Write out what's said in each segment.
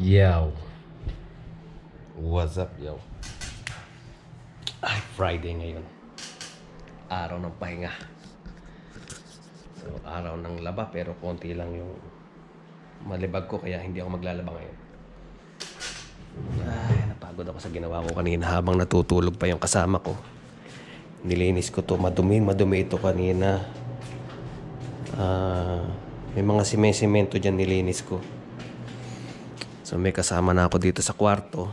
Yo. What's up, yo? Ay, Friday ngayon. Araw ng pahinga. So, araw ng laba pero konti lang yung malibag ko kaya hindi ako maglalaba ngayon. Ay, napagod ako sa ginawa ko kanina habang natutulog pa yung kasama ko. Nilinis ko to madumi, madumi ito kanina. Ah, uh, may mga simen-simento dyan nilinis ko. So may kasama na ako dito sa kwarto,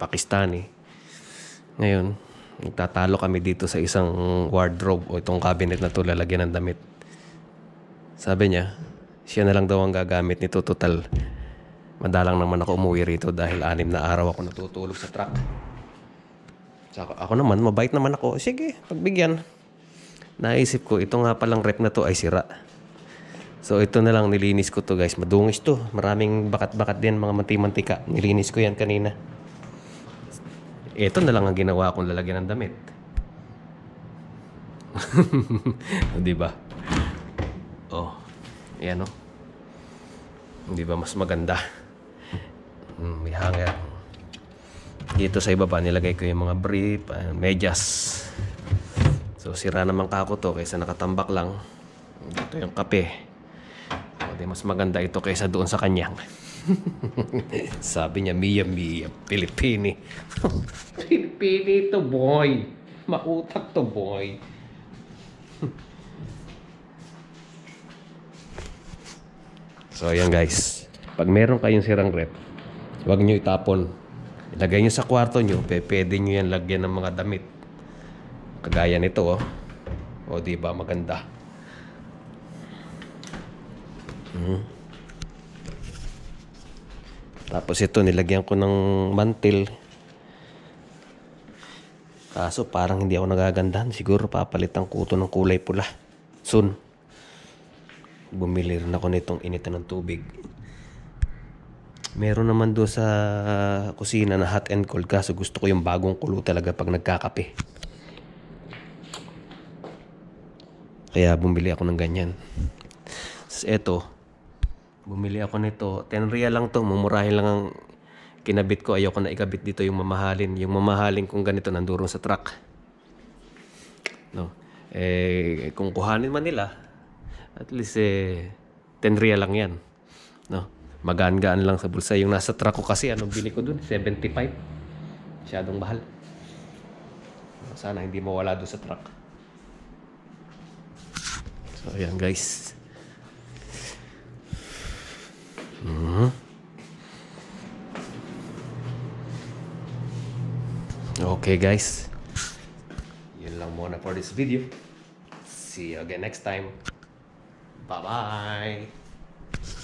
Pakistani. Ngayon, nagtatalo kami dito sa isang wardrobe o itong cabinet na to lalagyan ng damit. Sabi niya, siya na lang daw ang gagamit nito total. Madalang naman ako umuwi rito dahil anim na araw ako natutulog sa truck. Saka ako naman, mabait naman ako. Sige, pagbigyan. Naisip ko, ito nga palang rep na to ay sira. So ito na lang nilinis ko to guys. Madungis to. Maraming bakat-bakat din mga mantimantika. Nilinis ko yan kanina. Ito na lang ang ginawa kong lalagyan ng damit. Oh, 'Di ba? Oh. Ayan oh. 'Di ba mas maganda? Mm, may hanger. Dito sa ibaba nilagay ko yung mga brief, uh, medyas. So sira naman kako to kaysa nakatambak lang. Ito yung kape pwede, mas maganda ito kaysa doon sa kanyang. Sabi niya, Mia Mia, Pilipini. Pilipini to boy. Mautak to boy. so, yan guys. Pag meron kayong sirang rep, huwag nyo itapon. Ilagay nyo sa kwarto nyo, pwede nyo yan lagyan ng mga damit. Kagaya nito, oh. O, oh, diba? Maganda. Mm. Tapos ito, nilagyan ko ng mantil. Kaso parang hindi ako nagagandahan. Siguro papalitan ko ito ng kulay pula. Soon. Bumili rin ako nitong initan ng tubig. Meron naman do sa kusina na hot and cold kaso gusto ko yung bagong kulo talaga pag nagkakape. Kaya bumili ako ng ganyan. Tapos eto, Bumili ako nito. 10 real lang to. Mumurahin lang ang kinabit ko. Ayoko na ikabit dito yung mamahalin. Yung mamahalin kung ganito nandurong sa truck. No? Eh, kung kuhanin man nila, at least eh, 10 real lang yan. No? Magaan-gaan lang sa bulsa. Yung nasa truck ko kasi, ano bili ko dun? 75. Masyadong mahal. Sana hindi mawala doon sa truck. So, ayan guys. Mm -hmm. Okay guys, yun lang muna for this video. See you again next time. Bye-bye!